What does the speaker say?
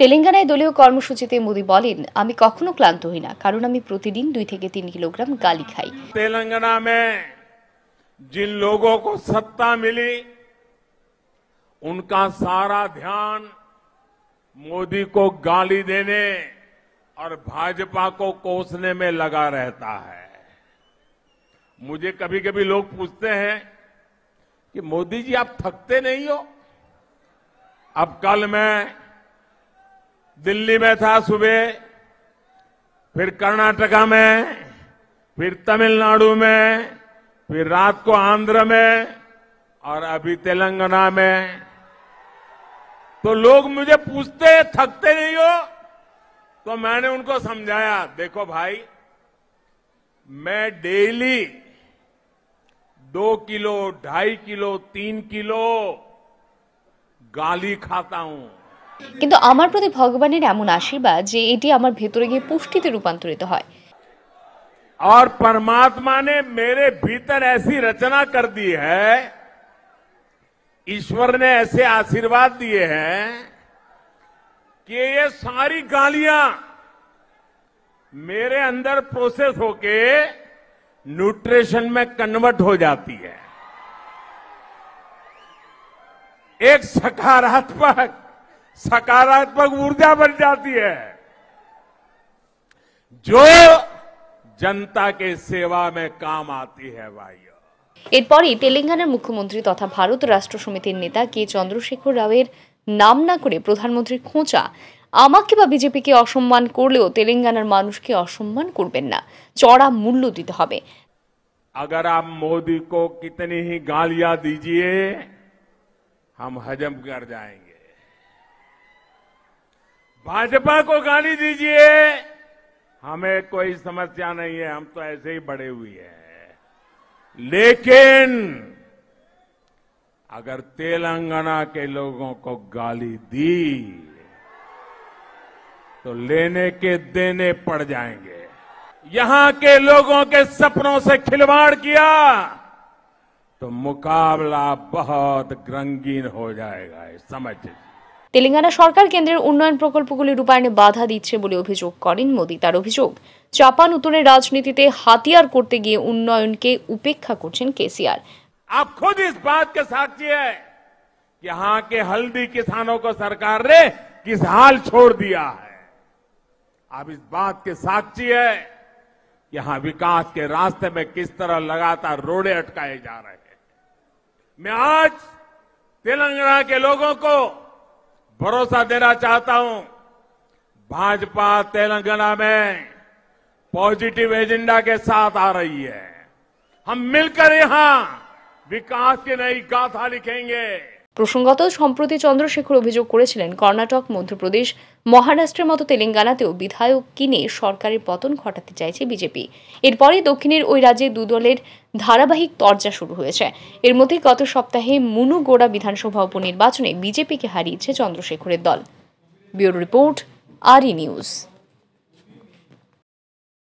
তেলেঙ্গানায় দলীয় কর্মসূচিতে मोदी বলেন আমি কখনো ক্লান্ত হই না কারণ আমি প্রতিদিন দুই থেকে তিন কিলোগ্রাম গালি খাই তেলেঙ্গানা মে जिन लोगों को सत्ता मिली उनका सारा ध्यान मोदी को गाली देने और भाजपा को कोसने में लगा रहता है मुझे कभी कभी लोग पूछते हैं कि मोदी जी आप थकते नहीं हो अब कल मैं दिल्ली में था सुबह फिर कर्नाटका में फिर तमिलनाडु में फिर रात को आंध्र में और अभी तेलंगाना में तो लोग मुझे पूछते थकते नहीं हो तो मैंने उनको समझाया देखो भाई मैं डेली दो किलो ढाई किलो तीन किलो गाली खाता हूं কিন্তু আমার প্রতি ভগবানের এমন আশীর্বাদ যে এটি আমার ভেতরে গিয়ে পুষ্টিতে রূপান্তরিত হয় और परमात्मा ने मेरे भीतर ऐसी रचना कर दी है ईश्वर ने ऐसे आशीर्वाद दिए हैं कि ये सारी गालियां मेरे अंदर प्रोसेस होके न्यूट्रिशन में कन्वर्ट हो जाती है एक सकारात्मक सकारात्मक ऊर्जा बन जाती है जो जनता के सेवा में काम आती है भाई এরপরই তেলেঙ্গানার মুখ্যমন্ত্রী তথা ভারত রাষ্ট্র সমিতির নেতা কে চন্দ্রশেখর রাওয়ের নাম না করে প্রধানমন্ত্রীর খোঁচা আমাকে বা বিজেপিকে অসম্মান করলেও তেলেঙ্গানার মানুষকে অসম্মান করবেন না চড়া মূল্য দিতে হবে अगर आप मोदी को कितनी ही गालियां दीजिए हम हजम कर जाएंगे भाजपा को गाली दीजिए हमें कोई समस्या नहीं है हम तो ऐसे ही बड़े हुए हैं लेकिन अगर तेलंगाना के लोगों को गाली दी तो लेने के देने पड़ जाएंगे यहां के लोगों के सपनों से खिलवाड़ किया तो मुकाबला बहुत रंगीन हो जाएगा समझ তেলেঙ্গানা সরকার কেন্দ্রের উন্নয়ন প্রকল্পগুলি রূপায়ণে বাধা দিচ্ছে বলে অভিযোগ করেন মোদী তার অভিযোগ চাপান উত্তরের রাজনীতিতে হাতিয়ার করতে গিয়ে উন্নয়নকে উপেক্ষা করছেন কেসিআর आप खुद इस बात के साक्षी है कि यहां के हल्दी किसानों को सरकार ने किस हाल छोड़ दिया है आप इस बात के साक्षी है यहां विकास के रास्ते में किस तरह लगातार रोड़े अटकाए जा रहे हैं मैं आज तेलंगाना के लोगों को भरोसा देना चाहता हूं भाजपा तेलंगाना में पॉजिटिव एजेंडा के साथ आ रही है हम मिलकर यहां विकास की नई गाथा लिखेंगे প্রসঙ্গত সম্প্রতি চন্দ্রশেখর অভিযোগ করেছিলেন কর্ণাটক মধ্যপ্রদেশ মহারাষ্ট্রের মতো তেলেঙ্গানাতেও বিধায়ক কিনে সরকারের পতন ঘটাতে চাইছে বিজেপি এরপরে দক্ষিণের ওই রাজ্যে দুদলের ধারাবাহিক তর্জা শুরু হয়েছে এর মধ্যে গত সপ্তাহে মুনুগোড়া বিধানসভা উপনির্বাচনে বিজেপিকে হারিয়েছে চন্দ্রশেখরের দল ব্যুরো রিপোর্ট আরই নিউজ